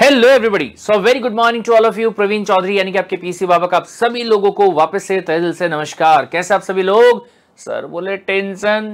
Hello everybody so very good morning to all of you Praveen Chaudhary यानी कि आपके PC बाबा का आप सभी लोगों को वापस से तय दिल से नमस्कार कैसे आप सभी लोग सर बोले टेंशन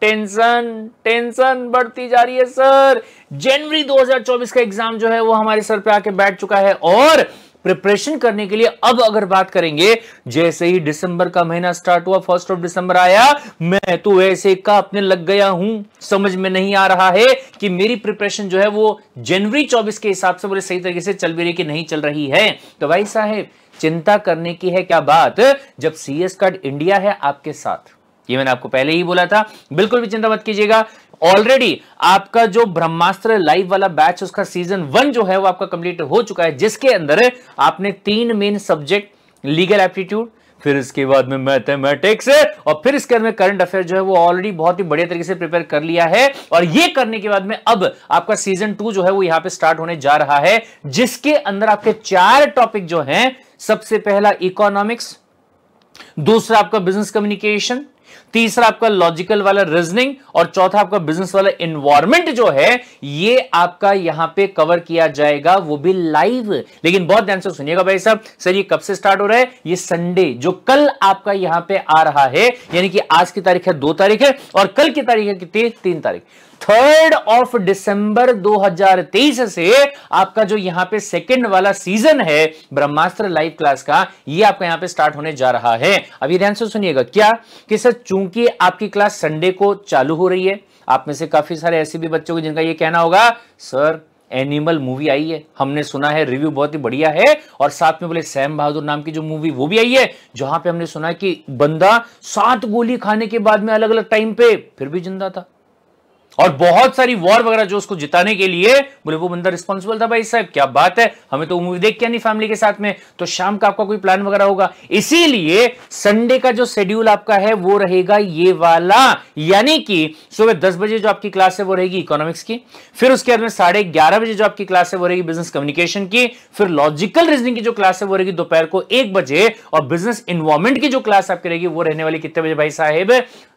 टेंशन टेंशन बढ़ती जा रही है सर जनवरी 2024 का एग्जाम जो है वो हमारे सर पे आके बैठ चुका है और प्रिपरेशन करने के लिए अब अगर बात करेंगे जैसे ही दिसंबर का महीना स्टार्ट हुआ फर्स्ट ऑफ दिसंबर आया मैं तो ऐसे का अपने लग गया हूं समझ में नहीं आ रहा है कि मेरी प्रिपरेशन जो है वो जनवरी चौबीस के हिसाब से बोले सही तरीके से चल भी रही कि नहीं चल रही है तो भाई साहेब चिंता करने की है क्या बात जब सीएस कार्ड इंडिया है आपके साथ ये मैंने आपको पहले ही बोला था बिल्कुल भी चिंता मत कीजिएगा ऑलरेडी आपका जो ब्रह्मास्त्र लाइव वाला बैच उसका सीजन वन जो है वो आपका कंप्लीट हो चुका है जिसके अंदर आपने तीन मेन सब्जेक्ट लीगल एप्टीट्यूड फिर इसके बाद में मैथमेटिक्स और फिर इसके बाद में करंट अफेयर जो है वो ऑलरेडी बहुत ही बढ़िया तरीके से प्रिपेयर कर लिया है और ये करने के बाद में अब आपका सीजन टू जो है वो यहां पे स्टार्ट होने जा रहा है जिसके अंदर आपके चार टॉपिक जो हैं सबसे पहला इकोनॉमिक्स दूसरा आपका बिजनेस कम्युनिकेशन तीसरा आपका लॉजिकल वाला रीजनिंग और चौथा आपका बिजनेस वाला इन्वायरमेंट जो है ये आपका यहां पे कवर किया जाएगा वो भी लाइव लेकिन बहुत ध्यान से सुनिएगा भाई साहब सर ये कब से स्टार्ट हो रहा है ये संडे जो कल आपका यहां पे आ रहा है यानी कि आज की तारीख है दो तारीख है और कल की तारीख है कितनी तीन तारीख थर्ड ऑफ डिसंबर 2023 से आपका जो यहां पे सेकेंड वाला सीजन है ब्रह्मास्त्र लाइव क्लास का ये आपका यहां पे स्टार्ट होने जा रहा है अभी ध्यान से सुनिएगा क्या कि सर क्योंकि आपकी क्लास संडे को चालू हो रही है आप में से काफ़ी सारे ऐसे भी बच्चों को जिनका ये कहना होगा सर एनिमल मूवी आई है हमने सुना है रिव्यू बहुत ही बढ़िया है और साथ में बोले सैम बहादुर नाम की जो मूवी वो भी आई है जहां पे हमने सुना कि बंदा सात गोली खाने के बाद में अलग अलग टाइम पे फिर भी जिंदा था और बहुत सारी वॉर वगैरह जो उसको जिताने के लिए बोले वो बंदा रिस्पॉन्सिबल था भाई साहब क्या बात है हमें तो मूवी देख के नहीं फैमिली के साथ में तो शाम का आपका कोई प्लान वगैरह होगा इसीलिए संडे का जो शेड्यूल आपका है वो रहेगा ये वाला यानी कि सुबह दस बजे जो आपकी क्लास है वो रहेगी इकोनॉमिक्स की फिर उसके बाद में साढ़े ग्यारह बजे जो आपकी क्लास है वो रहेगी बिजनेस कम्युनिकेशन की फिर लॉजिकल रीजनिंग की जो क्लास है वो रहेगी दोपहर को एक बजे और बिजनेस इन्वॉर्मेंट की जो क्लास आपकी रहेगी वो रहने वाली कितने बजे भाई साहेब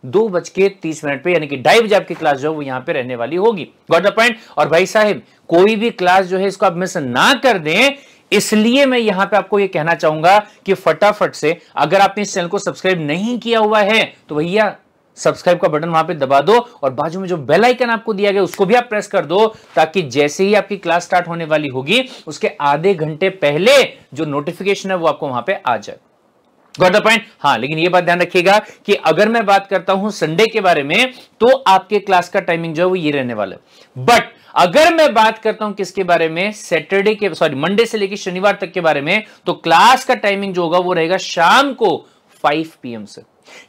दो बज के तीस मिनट पे यानी कि ढाई बजे आपकी क्लास जो है वो यहाँ पे रहने वाली होगी गॉट द पॉइंट और भाई साहब कोई भी क्लास जो है इसको आप मिस ना कर दें इसलिए मैं यहां पे आपको ये कहना चाहूंगा कि फटाफट से अगर आपने इस चैनल को सब्सक्राइब नहीं किया हुआ है तो भैया सब्सक्राइब का बटन वहां पे दबा दो और बाजू में जो बेल आइकन आपको दिया गया उसको भी आप प्रेस कर दो ताकि जैसे ही आपकी क्लास स्टार्ट होने वाली होगी उसके आधे घंटे पहले जो नोटिफिकेशन है वो आपको वहां पे आ जाए गॉट द पॉइंट हाँ लेकिन ये बात ध्यान रखिएगा कि अगर मैं बात करता हूं संडे के बारे में तो आपके क्लास का टाइमिंग जो है वो ये रहने वाला है बट अगर मैं बात करता हूं किसके बारे में सैटरडे के सॉरी मंडे से लेकर शनिवार तक के बारे में तो क्लास का टाइमिंग जो होगा वो रहेगा शाम को 5 पीएम से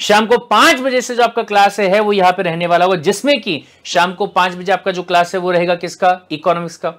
शाम को पांच बजे से जो आपका क्लास है वो यहां पे रहने वाला होगा जिसमें कि शाम को पांच बजे आपका जो क्लास है वो रहेगा किसका इकोनॉमिक्स का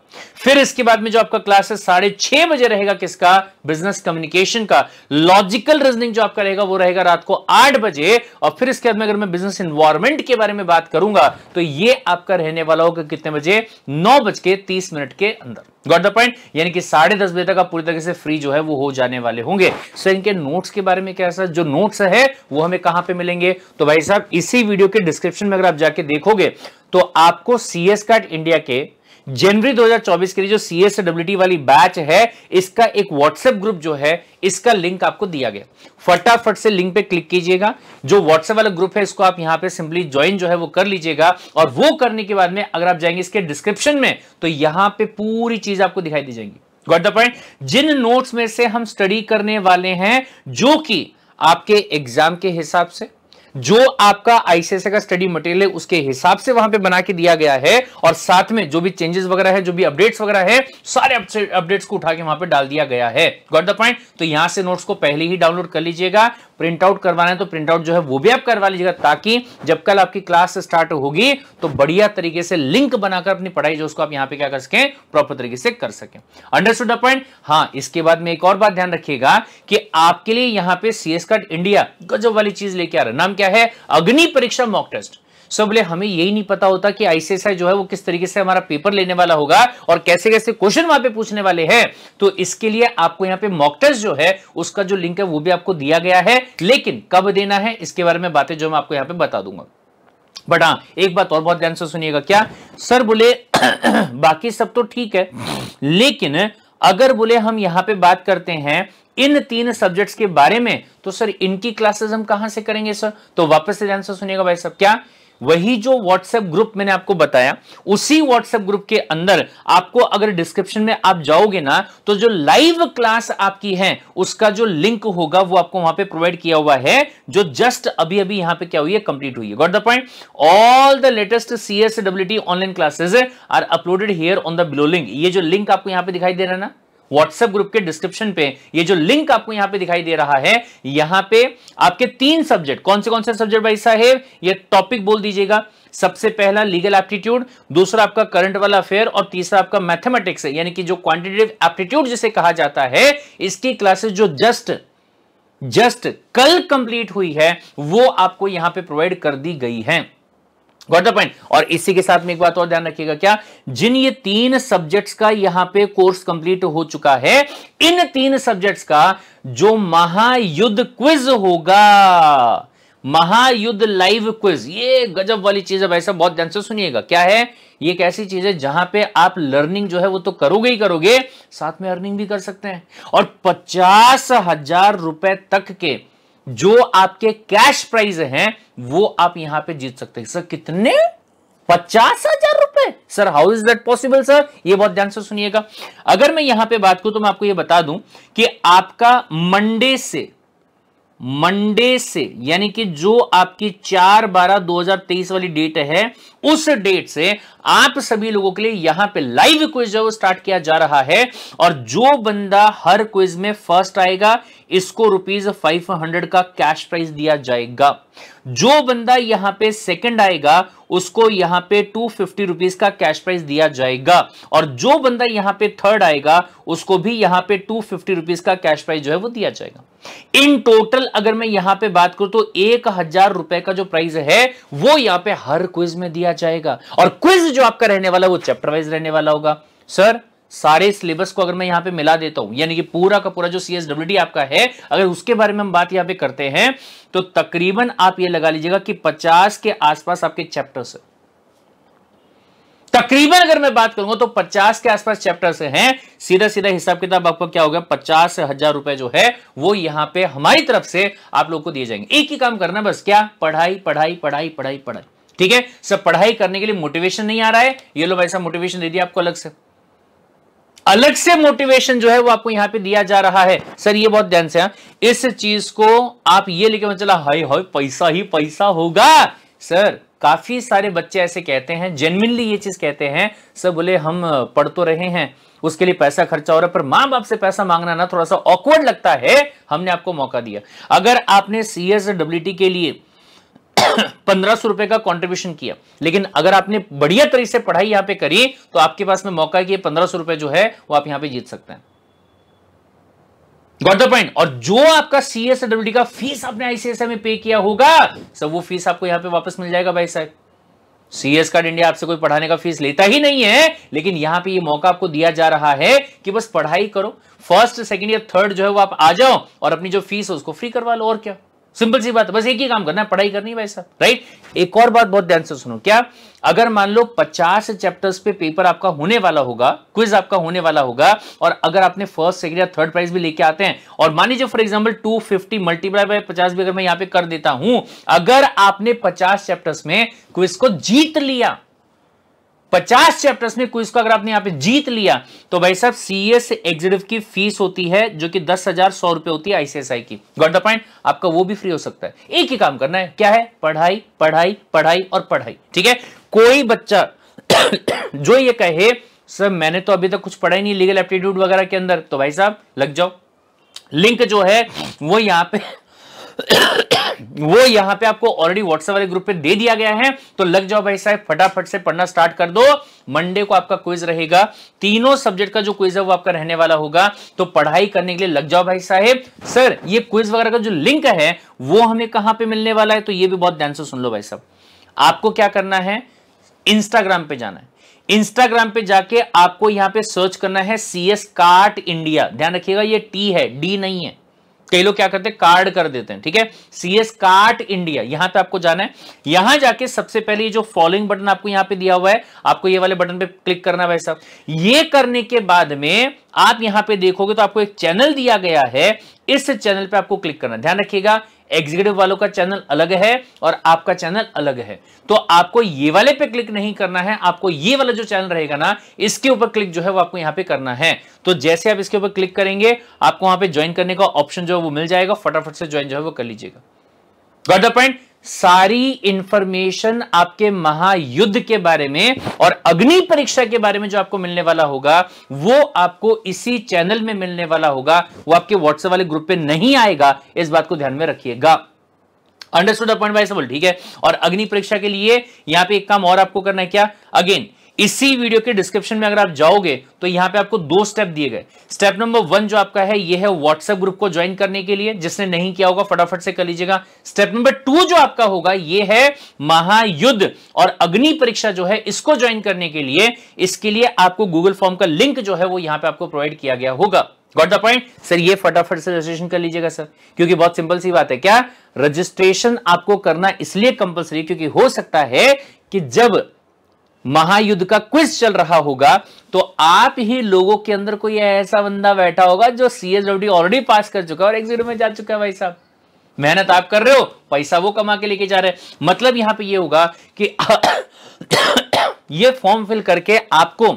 फिर इसके बाद में जो आपका क्लास है साढ़े छह बजे रहेगा किसका बिजनेस कम्युनिकेशन का लॉजिकल रीजनिंग जो आपका रहेगा वो रहेगा रात को आठ बजे और फिर इसके बाद में अगर मैं बिजनेस इन्वायरमेंट के बारे में बात करूंगा तो ये आपका रहने वाला होगा कितने बजे नौ बज के तीस मिनट के अंदर गॉट द पॉइंट यानी कि साढ़े दस बजे तक आप पूरी तरीके से फ्री जो है वो हो जाने वाले होंगे सर इनके नोट्स के बारे में क्या सर जो नोट्स है वो हमें कहां पे मिलेंगे तो भाई साहब इसी वीडियो के डिस्क्रिप्शन में अगर आप जाके देखोगे तो आपको सीएस कार्ड इंडिया के जनवरी 2024 के लिए जो सी एस वाली बैच है इसका एक व्हाट्सएप ग्रुप जो है इसका लिंक आपको दिया गया फटाफट से लिंक पे क्लिक कीजिएगा जो व्हाट्सएप वाला ग्रुप है इसको आप यहां पे सिंपली ज्वाइन जो है वो कर लीजिएगा और वो करने के बाद में अगर आप जाएंगे इसके डिस्क्रिप्शन में तो यहां पर पूरी चीज आपको दिखाई दी जाएगी गॉट द पॉइंट जिन नोट्स में से हम स्टडी करने वाले हैं जो कि आपके एग्जाम के हिसाब से जो आपका आईसीएसए का स्टडी मटेरियल है उसके हिसाब से वहां पे बना के दिया गया है और साथ में जो भी चेंजेस वगैरह है जो भी अपडेट्स वगैरह है सारे अपडेट्स को उठा के वहां पे डाल दिया गया है गॉट द पॉइंट तो यहां से नोट्स को पहले ही डाउनलोड कर लीजिएगा प्रिंट आउट करवाना है तो प्रिंट आउट जो है वो भी आप करवा लीजिएगा ताकि जब कल आपकी क्लास स्टार्ट होगी तो बढ़िया तरीके से लिंक बनाकर अपनी पढ़ाई जो उसको आप यहां पे क्या कर सकें प्रॉपर तरीके से कर सकें अंडरस्टूड पॉइंट हाँ इसके बाद में एक और बात ध्यान रखिएगा कि आपके लिए यहां पर सीएस कार्ड इंडिया गजब वाली चीज लेके आ रहा है नाम क्या है अग्नि परीक्षा मॉक टेस्ट सो बोले हमें यही नहीं पता होता कि आईसीएसआई जो है वो किस तरीके से हमारा पेपर लेने वाला होगा और कैसे कैसे क्वेश्चन वहां पे पूछने वाले हैं तो इसके लिए आपको यहाँ पे मॉक टेस्ट जो है उसका जो लिंक है वो भी आपको दिया गया है लेकिन कब देना है इसके बारे में बातें जो मैं आपको यहाँ पे बता दूंगा बट हाँ एक बात और बहुत ध्यान से सुनिएगा क्या सर बोले बाकी सब तो ठीक है लेकिन अगर बोले हम यहाँ पे बात करते हैं इन तीन सब्जेक्ट्स के बारे में तो सर इनकी क्लासेस हम कहां से करेंगे सर तो वापस से ध्यान से सुनिएगा भाई सब क्या वही जो व्हाट्सएप ग्रुप मैंने आपको बताया उसी व्हाट्सएप ग्रुप के अंदर आपको अगर डिस्क्रिप्शन में आप जाओगे ना तो जो लाइव क्लास आपकी है उसका जो लिंक होगा वो आपको वहां पे प्रोवाइड किया हुआ है जो जस्ट अभी अभी यहां पे क्या हुई है कंप्लीट हुई है got the point all the latest C online classes are uploaded here on the below link ये जो लिंक आपको यहां पर दिखाई दे रहा है ना व्हाट्सएप ग्रुप के डिस्क्रिप्शन पे ये जो लिंक आपको यहां पे दिखाई दे रहा है यहां पे आपके तीन सब्जेक्ट कौन से कौन से सब्जेक्ट भाई साहेब ये टॉपिक बोल दीजिएगा सबसे पहला लीगल एप्टीट्यूड दूसरा आपका करंट वाला अफेयर और तीसरा आपका मैथमेटिक्स है यानी कि जो क्वांटिटेटिव एप्टीट्यूड जिसे कहा जाता है इसकी क्लासेस जो जस्ट जस्ट कल कंप्लीट हुई है वो आपको यहां पे प्रोवाइड कर दी गई है गॉट द पॉइंट और इसी के साथ में एक बात और ध्यान रखिएगा क्या जिन ये तीन सब्जेक्ट्स का यहां पे कोर्स कंप्लीट हो चुका है इन तीन सब्जेक्ट्स का जो महायुद्ध क्विज होगा महायुद्ध लाइव क्विज ये गजब वाली चीज है भाई साहब बहुत ध्यान से सुनिएगा क्या है ये एक ऐसी चीज है जहां पे आप लर्निंग जो है वो तो करोगे ही करोगे साथ में अर्निंग भी कर सकते हैं और पचास हजार रुपए तक के जो आपके कैश प्राइज हैं वो आप यहां पे जीत सकते हैं सर कितने पचास हजार रुपए sir how is that possible sir ये बहुत ध्यान से सुनिएगा अगर मैं यहां पे बात करूं तो मैं आपको ये बता दूं कि आपका मंडे से मंडे से यानी कि जो आपकी चार बारह तेईस वाली डेट है उस डेट से आप सभी लोगों के लिए यहां पे लाइव क्विज जो स्टार्ट किया जा रहा है और जो बंदा हर क्विज में फर्स्ट आएगा इसको रुपीज फाइव हंड्रेड का कैश प्राइज दिया जाएगा जो बंदा यहां पे सेकंड आएगा उसको यहां पे टू फिफ्टी रुपीज का कैश प्राइज दिया जाएगा और जो बंदा यहां पे थर्ड आएगा उसको भी यहां पे टू फिफ्टी रुपीज का कैश प्राइज जो है वो दिया जाएगा इन टोटल अगर मैं यहां पे बात करूं तो एक हजार रुपए का जो प्राइज है वो यहां पे हर क्विज में दिया किया जाएगा और क्विज जो आपका रहने वाला वो चैप्टर वाइज रहने वाला होगा सर सारे सिलेबस को अगर मैं यहां पे मिला देता हूं यानी कि पूरा का पूरा जो सीएसडब्ल्यूडी आपका है अगर उसके बारे में हम बात यहां पे करते हैं तो तकरीबन आप ये लगा लीजिएगा कि 50 के आसपास आपके चैप्टर्स तकरीबन अगर मैं बात करूंगा तो 50 के आसपास चैप्टर्स हैं सीधा सीधा हिसाब किताब आपको क्या होगा पचास हजार रुपए जो है वो यहां पर हमारी तरफ से आप लोग को दिए जाएंगे एक ही काम करना बस क्या पढ़ाई पढ़ाई पढ़ाई पढ़ाई पढ़ाई ठीक है सर पढ़ाई करने के लिए मोटिवेशन नहीं आ रहा है ये भाई साहब मोटिवेशन दे दिया आपको अलग से अलग से मोटिवेशन जो है वो आपको यहां पे दिया जा रहा है सर ये बहुत ध्यान से है हाँ। इस चीज को आप ये लेके मत चला हाई हाई पैसा ही पैसा होगा सर काफी सारे बच्चे ऐसे कहते हैं जेनविनली ये चीज कहते हैं सर बोले हम पढ़ तो रहे हैं उसके लिए पैसा खर्चा हो रहा है पर मां बाप से पैसा मांगना ना थोड़ा सा ऑकवर्ड लगता है हमने आपको मौका दिया अगर आपने सी एस के लिए पंद्रह सौ रुपए का कंट्रीब्यूशन किया लेकिन अगर आपने बढ़िया तरीके से पढ़ाई यहां पे करी तो आपके पास में मौका है कि पंद्रह सौ रुपए जो है वो आप यहां पे जीत सकते हैं गॉट द पॉइंट और जो आपका सीएसडब्ल्यूडी का फीस आपने आईसीएसआई में पे किया होगा सब वो फीस आपको यहां पे वापस मिल जाएगा भाई साहब सीएस कार्ड इंडिया आपसे कोई पढ़ाने का फीस लेता ही नहीं है लेकिन यहां पे ये मौका आपको दिया जा रहा है कि बस पढ़ाई करो फर्स्ट सेकंड या थर्ड जो है वो आप आ जाओ और अपनी जो फीस है उसको फ्री करवा लो और क्या सिंपल सी बात बस एक ही काम करना है पढ़ाई करनी है भाई साहब राइट एक और बात बहुत ध्यान से सुनो क्या अगर मान लो 50 चैप्टर्स पे पेपर आपका होने वाला होगा क्विज आपका होने वाला होगा और अगर आपने फर्स्ट सेकंड या थर्ड प्राइज भी लेके आते हैं और मान लीजिए for example 250 fifty multiply by पचास भी अगर मैं यहां पे कर देता हूं अगर आपने 50 चैप्टर्स में क्विज को जीत लिया पचास चैप्टर्स में क्विज को अगर आपने यहाँ पे जीत लिया तो भाई साहब सीएस एग्जीक्यूटिव की फीस होती है जो कि दस हजार सौ रुपए होती है आईसीएसआई की गॉट द पॉइंट आपका वो भी फ्री हो सकता है एक ही काम करना है क्या है पढ़ाई पढ़ाई पढ़ाई और पढ़ाई ठीक है कोई बच्चा जो ये कहे सर मैंने तो अभी तक कुछ पढ़ाई नहीं लीगल एप्टीट्यूड वगैरह के अंदर तो भाई साहब लग जाओ लिंक जो है वो यहाँ पे वो यहां पे आपको ऑलरेडी व्हाट्सएप वाले ग्रुप पे दे दिया गया है तो लग जाओ भाई साहब फटाफट से पढ़ना स्टार्ट कर दो मंडे को आपका क्विज रहेगा तीनों सब्जेक्ट का जो क्विज है वो आपका रहने वाला होगा तो पढ़ाई करने के लिए लग जाओ भाई साहेब सर ये क्विज वगैरह का जो लिंक है वो हमें कहां पर मिलने वाला है तो ये भी बहुत ध्यान से सुन लो भाई साहब आपको क्या करना है इंस्टाग्राम पे जाना है इंस्टाग्राम पे जाके आपको यहां पे सर्च करना है सी एस कार्ट इंडिया ध्यान रखिएगा ये टी है डी नहीं है कई लोग क्या करते हैं कार्ड कर देते हैं ठीक है सी एस कार्ट इंडिया यहां पे आपको जाना है यहां जाके सबसे पहले ये जो फॉलोइंग बटन आपको यहां पे दिया हुआ है आपको ये वाले बटन पे क्लिक करना भाई साहब ये करने के बाद में आप यहां पे देखोगे तो आपको एक चैनल दिया गया है इस चैनल पे आपको क्लिक करना ध्यान रखिएगा एग्जीक्यूटिव वालों का चैनल अलग है और आपका चैनल अलग है तो आपको ये वाले पे क्लिक नहीं करना है आपको ये वाला जो चैनल रहेगा ना इसके ऊपर क्लिक जो है वो आपको यहाँ पे करना है तो जैसे आप इसके ऊपर क्लिक करेंगे आपको वहां पे ज्वाइन करने का ऑप्शन जो है वो मिल जाएगा फटाफट से ज्वाइन जो है वो कर लीजिएगा गॉट द पॉइंट सारी इंफॉर्मेशन आपके महायुद्ध के बारे में और अग्नि परीक्षा के बारे में जो आपको मिलने वाला होगा वो आपको इसी चैनल में मिलने वाला होगा वो आपके व्हाट्सएप वाले ग्रुप पे नहीं आएगा इस बात को ध्यान में रखिएगा अंडरस्टूड अपॉइंट बाय ठीक है और अग्नि परीक्षा के लिए यहां पे एक काम और आपको करना है क्या अगेन इसी वीडियो के डिस्क्रिप्शन में अगर आप जाओगे तो यहां पे आपको दो स्टेप दिए गए स्टेप नंबर वन जो आपका है ये है व्हाट्सएप ग्रुप को ज्वाइन करने के लिए जिसने नहीं किया होगा फटाफट से कर लीजिएगा स्टेप नंबर टू जो आपका होगा ये है महायुद्ध और अग्नि परीक्षा जो है इसको ज्वाइन करने के लिए इसके लिए आपको गूगल फॉर्म का लिंक जो है वो यहां पर आपको प्रोवाइड किया गया होगा गॉट द पॉइंट सर ये फटाफट से रजिस्ट्रेशन कर लीजिएगा सर क्योंकि बहुत सिंपल सी बात है क्या रजिस्ट्रेशन आपको करना इसलिए कंपलसरी क्योंकि हो सकता है कि जब महायुद्ध का क्विज चल रहा होगा तो आप ही लोगों के अंदर कोई ऐसा बंदा बैठा होगा जो सी ऑलरेडी पास कर चुका है और एक में जा चुका है भाई साहब मेहनत आप कर रहे हो पैसा वो कमा के लेके जा रहे हैं मतलब यहां पे ये होगा कि ये फॉर्म फिल करके आपको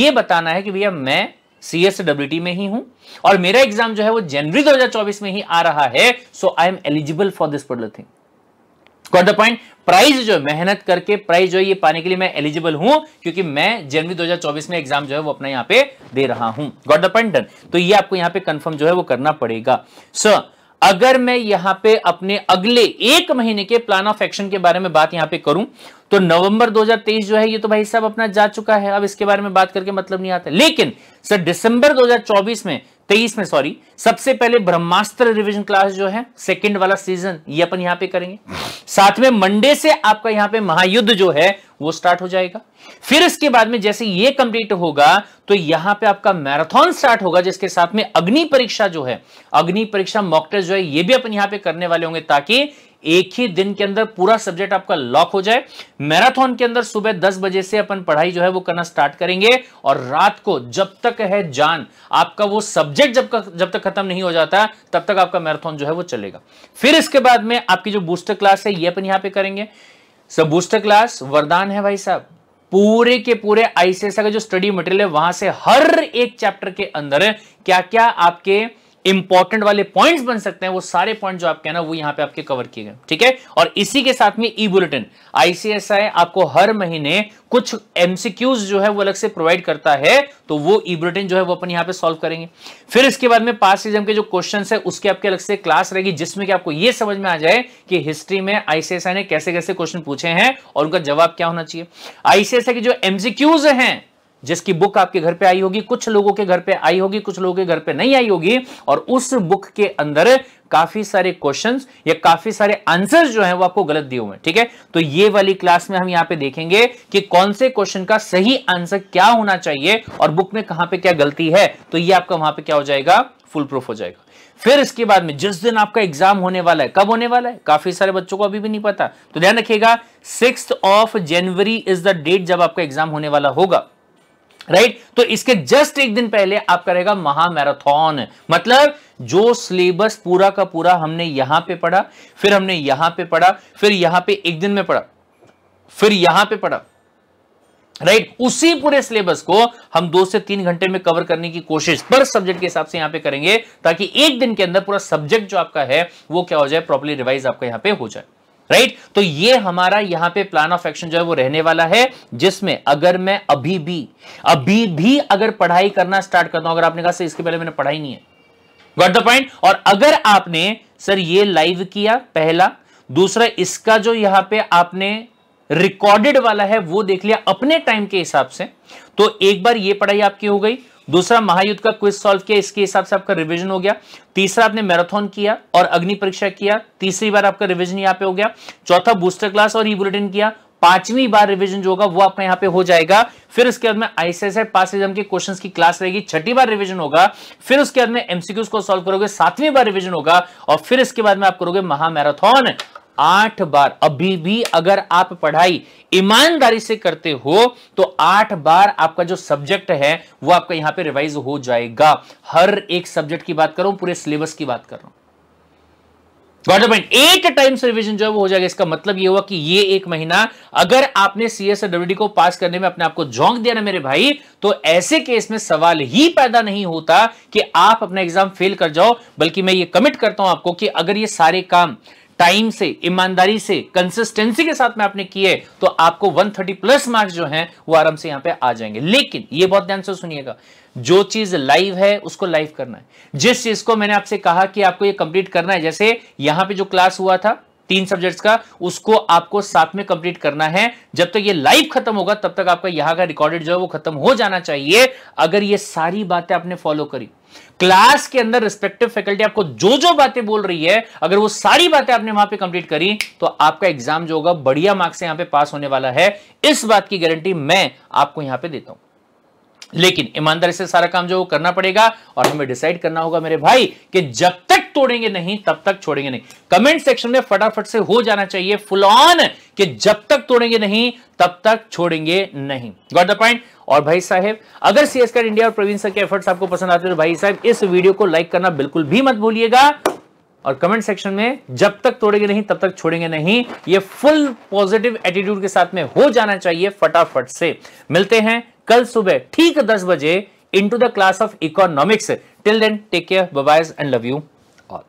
ये बताना है कि भैया मैं सीएसडब्ल्यू में ही हूं और मेरा एग्जाम जो है वो जनवरी 2024 में ही आ रहा है so I am eligible for this particular thing got the point prize जो मेहनत करके प्राइज जो ये पाने के लिए मैं एलिजिबल हूं क्योंकि मैं जनवरी 2024 में एग्जाम जो है वो अपना यहां पे दे रहा हूं गॉट द पॉइंट डन तो ये आपको यहां पे कंफर्म जो है वो करना पड़ेगा सर so, अगर मैं यहां पे अपने अगले एक महीने के प्लान ऑफ एक्शन के बारे में बात यहां पे करूं तो नवंबर 2023 जो है ये तो भाई साहब अपना जा चुका है अब इसके बारे में बात करके मतलब नहीं आता लेकिन सर दिसंबर 2024 में तेईस में सॉरी सबसे पहले ब्रह्मास्त्र रिवीजन क्लास जो है सेकंड वाला सीजन ये अपन यहां पे करेंगे साथ में मंडे से आपका यहां पे महायुद्ध जो है वो स्टार्ट हो जाएगा फिर इसके बाद में जैसे ये कंप्लीट होगा तो यहां पे आपका मैराथन स्टार्ट होगा जिसके साथ में अग्नि परीक्षा जो है अग्नि परीक्षा मॉकटेस्ट जो है ये भी अपन यहां पे करने वाले होंगे ताकि एक ही दिन के अंदर पूरा सब्जेक्ट आपका लॉक हो जाए मैराथन के अंदर सुबह दस बजे से अपन पढ़ाई जो है वो करना स्टार्ट करेंगे और रात को जब तक है जान आपका वो सब्जेक्ट जब तक जब तक खत्म नहीं हो जाता तब तक आपका मैराथन जो है वो चलेगा फिर इसके बाद में आपकी जो बूस्टर क्लास है ये अपन यहां पर करेंगे सब बूस्टर क्लास वरदान है भाई साहब पूरे के पूरे आईसीएसआई का जो स्टडी मटेरियल है वहां से हर एक चैप्टर के अंदर क्या क्या आपके इंपॉर्टेंट वाले पॉइंट्स बन सकते हैं वो सारे पॉइंट जो आपके ना वो यहाँ पे आपके कवर किए गए ठीक है और इसी के साथ में ई बुलेटिन आईसीएसआई आपको हर महीने कुछ एमसीक्यूज जो है वो अलग से प्रोवाइड करता है तो वो ई बुलेटिन जो है वो अपन यहाँ पे सॉल्व करेंगे फिर इसके बाद में पास सीजन के जो क्वेश्चन है उसके आपके अलग से क्लास रहेगी जिसमें कि आपको ये समझ में आ जाए कि हिस्ट्री में आईसीएसआई ने कैसे कैसे क्वेश्चन पूछे हैं और उनका जवाब क्या होना चाहिए आईसीएसआई के जो एमसीक्यूज हैं जिसकी बुक आपके घर पे आई होगी कुछ लोगों के घर पे आई होगी कुछ लोगों के घर पे नहीं आई होगी और उस बुक के अंदर काफी सारे क्वेश्चंस या काफी सारे आंसर्स जो हैं वो आपको गलत दिए हुए हैं ठीक है तो ये वाली क्लास में हम यहाँ पे देखेंगे कि कौन से क्वेश्चन का सही आंसर क्या होना चाहिए और बुक में कहां पे क्या गलती है तो ये आपका वहां पे क्या हो जाएगा फुल प्रूफ हो जाएगा फिर इसके बाद में जिस दिन आपका एग्जाम होने वाला है कब होने वाला है काफी सारे बच्चों को अभी भी नहीं पता तो ध्यान रखिएगा six of January is the date जब आपका एग्जाम होने वाला होगा राइट तो इसके जस्ट एक दिन पहले आप करेगा महामैराथन मतलब जो सिलेबस पूरा का पूरा हमने यहां पे पढ़ा फिर हमने यहां पे पढ़ा फिर यहां पे एक दिन में पढ़ा फिर यहां पे पढ़ा राइट right? उसी पूरे सिलेबस को हम दो से तीन घंटे में कवर करने की कोशिश पर सब्जेक्ट के हिसाब से यहां पे करेंगे ताकि एक दिन के अंदर पूरा सब्जेक्ट जो आपका है वो क्या हो जाए प्रॉपरली रिवाइज आपका यहां पे हो जाए राइट right? तो ये हमारा यहां पे प्लान ऑफ एक्शन जो है वो रहने वाला है जिसमें अगर मैं अभी भी अभी भी अगर पढ़ाई करना स्टार्ट करता हूं अगर आपने कहा सर इसके पहले मैंने पढ़ाई नहीं है गॉट द पॉइंट और अगर आपने सर ये लाइव किया पहला दूसरा इसका जो यहां पे आपने रिकॉर्डेड वाला है वो देख लिया अपने टाइम के हिसाब से तो एक बार ये पढ़ाई आपकी हो गई दूसरा महायुद्ध का क्विज सॉल्व किया इसके हिसाब से आपका रिवीजन हो गया तीसरा आपने मैराथन किया और अग्नि परीक्षा किया तीसरी बार आपका रिवीजन यहाँ पे हो गया चौथा बूस्टर क्लास और ई बुलेटिन किया पांचवी बार रिवीजन जो होगा वो आपका यहाँ पे हो जाएगा फिर उसके बाद में आईसीआईसीआई पास एग्जाम के क्वेश्चंस की क्लास रहेगी छठी बार रिवीजन होगा फिर उसके बाद में एमसीक्यूज को सॉल्व करोगे सातवीं बार रिवीजन होगा और फिर इसके बाद में आप करोगे महामैराथन आठ बार अभी भी अगर आप पढ़ाई ईमानदारी से करते हो तो आठ बार आपका जो सब्जेक्ट है वो आपका यहां पे रिवाइज हो जाएगा हर एक सब्जेक्ट की बात करो पूरे सिलेबस की बात कर रहा हूं पॉइंट एट टाइम्स रिवीजन जो है वो हो जाएगा इसका मतलब ये हुआ कि ये एक महीना अगर आपने सीएसडब्ल्यूडी को पास करने में अपने आपको झोंक दिया ना मेरे भाई तो ऐसे केस में सवाल ही पैदा नहीं होता कि आप अपना एग्जाम फेल कर जाओ बल्कि मैं ये कमिट करता हूं आपको कि अगर ये सारे काम टाइम से ईमानदारी से कंसिस्टेंसी के साथ में आपने किए तो आपको 130 प्लस मार्क्स जो हैं वो आराम से यहां पे आ जाएंगे लेकिन ये बहुत ध्यान से सुनिएगा जो चीज लाइव है उसको लाइव करना है जिस चीज को मैंने आपसे कहा कि आपको ये कंप्लीट करना है जैसे यहां पे जो क्लास हुआ था तीन सब्जेक्ट्स का उसको आपको साथ में कंप्लीट करना है जब तक तो ये लाइव खत्म होगा तब तक आपका यहां का रिकॉर्डेड जो है वो खत्म हो जाना चाहिए अगर ये सारी बातें आपने फॉलो करी क्लास के अंदर रिस्पेक्टिव फैकल्टी आपको जो जो बातें बोल रही है अगर वो सारी बातें आपने वहां पे कंप्लीट करी तो आपका एग्जाम जो होगा बढ़िया मार्क्स यहां पे पास होने वाला है इस बात की गारंटी मैं आपको यहां पे देता हूं लेकिन ईमानदारी से सारा काम जो करना पड़ेगा और हमें डिसाइड करना होगा मेरे भाई कि जब तक तोड़ेंगे नहीं तब तक छोड़ेंगे नहीं कमेंट सेक्शन में फटाफट से हो जाना चाहिए फुल ऑन कि जब तक तोड़ेंगे नहीं तब तक छोड़ेंगे नहीं गॉट द पॉइंट और भाई साहब अगर सीएसकर इंडिया और प्रवीण सर के एफर्ट्स आपको पसंद आते हैं तो भाई साहब इस वीडियो को लाइक करना बिल्कुल भी मत भूलिएगा और कमेंट सेक्शन में जब तक तोड़ेंगे नहीं तब तक छोड़ेंगे नहीं ये फुल पॉजिटिव एटीट्यूड के साथ में हो जाना चाहिए फटाफट से मिलते हैं कल सुबह ठीक दस बजे into the class of economics till then take care bye bye and love you. part